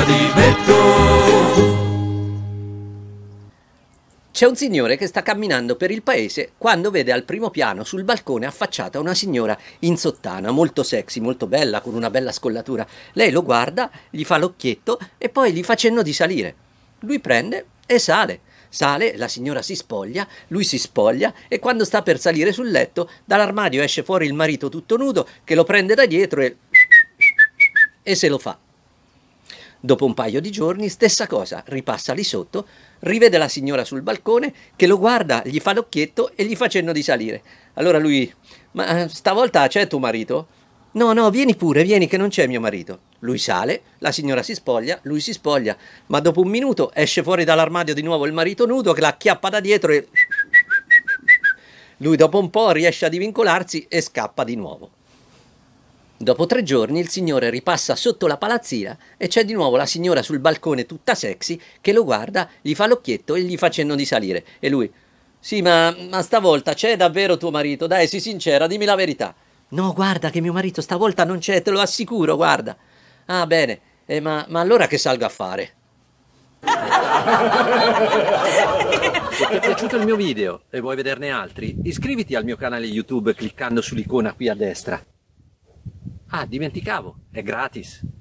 donna di Betto. C'è un signore che sta camminando per il paese quando vede al primo piano sul balcone affacciata una signora in sottana, molto sexy, molto bella, con una bella scollatura. Lei lo guarda, gli fa l'occhietto e poi gli fa cenno di salire. Lui prende e sale. Sale, la signora si spoglia, lui si spoglia e quando sta per salire sul letto, dall'armadio esce fuori il marito tutto nudo che lo prende da dietro e... e se lo fa. Dopo un paio di giorni, stessa cosa, ripassa lì sotto, rivede la signora sul balcone che lo guarda, gli fa l'occhietto e gli fa cenno di salire. Allora lui, ma eh, stavolta c'è tuo marito? No, no, vieni pure, vieni che non c'è mio marito. Lui sale, la signora si spoglia, lui si spoglia, ma dopo un minuto esce fuori dall'armadio di nuovo il marito nudo che la acchiappa da dietro e... Lui dopo un po' riesce a divincolarsi e scappa di nuovo. Dopo tre giorni il signore ripassa sotto la palazzina e c'è di nuovo la signora sul balcone tutta sexy che lo guarda, gli fa l'occhietto e gli fa cenno di salire. E lui, sì ma, ma stavolta c'è davvero tuo marito? Dai, sii sincera, dimmi la verità. No, guarda che mio marito stavolta non c'è, te lo assicuro, guarda. Ah, bene, eh, ma, ma allora che salgo a fare? Se ti è piaciuto il mio video e vuoi vederne altri, iscriviti al mio canale YouTube cliccando sull'icona qui a destra. Ah, dimenticavo, è gratis.